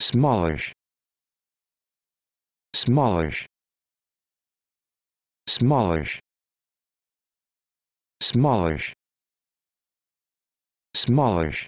smallish smallish smallish smallish smallish